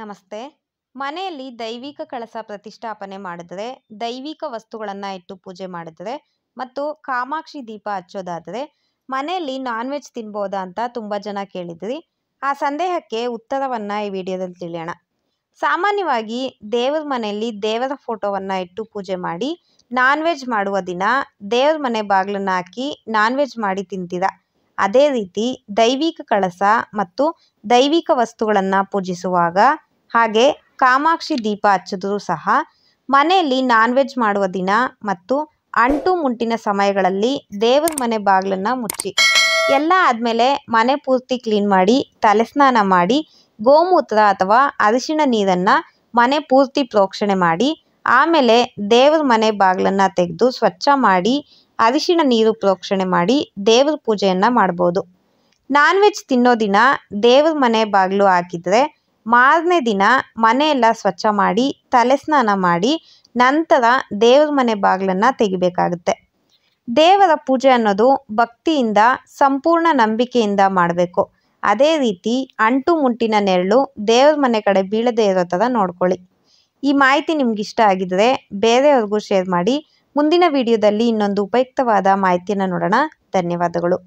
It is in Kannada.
ನಮಸ್ತೆ ಮನೆಯಲ್ಲಿ ದೈವಿಕ ಕಳಸ ಪ್ರತಿಷ್ಠಾಪನೆ ಮಾಡಿದರೆ ದೈವಿಕ ವಸ್ತುಗಳನ್ನು ಇಟ್ಟು ಪೂಜೆ ಮಾಡಿದರೆ ಮತ್ತು ಕಾಮಾಕ್ಷಿ ದೀಪ ಹಚ್ಚೋದಾದರೆ ಮನೆಯಲ್ಲಿ ನಾನ್ ವೆಜ್ ತಿನ್ಬೋದಾ ಅಂತ ತುಂಬ ಜನ ಕೇಳಿದ್ರಿ ಆ ಸಂದೇಹಕ್ಕೆ ಉತ್ತರವನ್ನು ಈ ವಿಡಿಯೋದಲ್ಲಿ ತಿಳಿಯೋಣ ಸಾಮಾನ್ಯವಾಗಿ ದೇವರ ಮನೆಯಲ್ಲಿ ದೇವರ ಫೋಟೋವನ್ನು ಇಟ್ಟು ಪೂಜೆ ಮಾಡಿ ನಾನ್ ವೆಜ್ ಮಾಡುವ ದಿನ ದೇವರ ಮನೆ ಬಾಗಿಲನ್ನು ಹಾಕಿ ನಾನ್ ವೆಜ್ ಮಾಡಿ ತಿಂತೀರಾ ಅದೇ ರೀತಿ ದೈವಿಕ ಕಳಸ ಮತ್ತು ದೈವಿಕ ವಸ್ತುಗಳನ್ನು ಪೂಜಿಸುವಾಗ ಹಾಗೆ ಕಾಮಾಕ್ಷಿ ದೀಪ ಹಚ್ಚಿದ್ರು ಸಹ ಮನೆಯಲ್ಲಿ ನಾನ್ ವೆಜ್ ಮಾಡುವ ದಿನ ಮತ್ತು ಅಂಟು ಮುಂಟಿನ ಸಮಯಗಳಲ್ಲಿ ದೇವರ ಮನೆ ಬಾಗಿಲನ್ನು ಮುಚ್ಚಿ ಎಲ್ಲ ಆದಮೇಲೆ ಮನೆ ಪೂರ್ತಿ ಕ್ಲೀನ್ ಮಾಡಿ ತಲೆ ಸ್ನಾನ ಮಾಡಿ ಗೋಮೂತ್ರ ಅಥವಾ ಅರಿಶಿಣ ನೀರನ್ನು ಮನೆ ಪೂರ್ತಿ ಪ್ರೋಕ್ಷಣೆ ಮಾಡಿ ಆಮೇಲೆ ದೇವರ ಮನೆ ಬಾಗಿಲನ್ನು ತೆಗೆದು ಸ್ವಚ್ಛ ಮಾಡಿ ಅರಿಶಿಣ ನೀರು ಪ್ರೋಕ್ಷಣೆ ಮಾಡಿ ದೇವ್ರ ಪೂಜೆಯನ್ನು ಮಾಡ್ಬೋದು ನಾನ್ ವೆಜ್ ತಿನ್ನೋ ದಿನ ದೇವ್ರ ಮನೆ ಬಾಗಿಲು ಹಾಕಿದರೆ ಮಾರನೇ ದಿನ ಮನೆಯೆಲ್ಲ ಸ್ವಚ್ಛ ಮಾಡಿ ತಲೆ ಸ್ನಾನ ಮಾಡಿ ನಂತರ ದೇವ್ರ ಮನೆ ಬಾಗಿಲನ್ನು ತೆಗಿಬೇಕಾಗುತ್ತೆ ದೇವರ ಪೂಜೆ ಅನ್ನೋದು ಭಕ್ತಿಯಿಂದ ಸಂಪೂರ್ಣ ನಂಬಿಕೆಯಿಂದ ಮಾಡಬೇಕು ಅದೇ ರೀತಿ ಅಂಟು ಮುಂಟಿನ ನೆರಳು ದೇವ್ರ ಮನೆ ಕಡೆ ಬೀಳದೇ ಇರೋ ಥರ ನೋಡ್ಕೊಳ್ಳಿ ಈ ಮಾಹಿತಿ ನಿಮ್ಗೆ ಇಷ್ಟ ಆಗಿದ್ರೆ ಬೇರೆಯವ್ರಿಗೂ ಶೇರ್ ಮಾಡಿ ಮುಂದಿನ ವಿಡಿಯೋದಲ್ಲಿ ಇನ್ನೊಂದು ಉಪಯುಕ್ತವಾದ ಮಾಹಿತಿಯನ್ನು ನೋಡೋಣ ಧನ್ಯವಾದಗಳು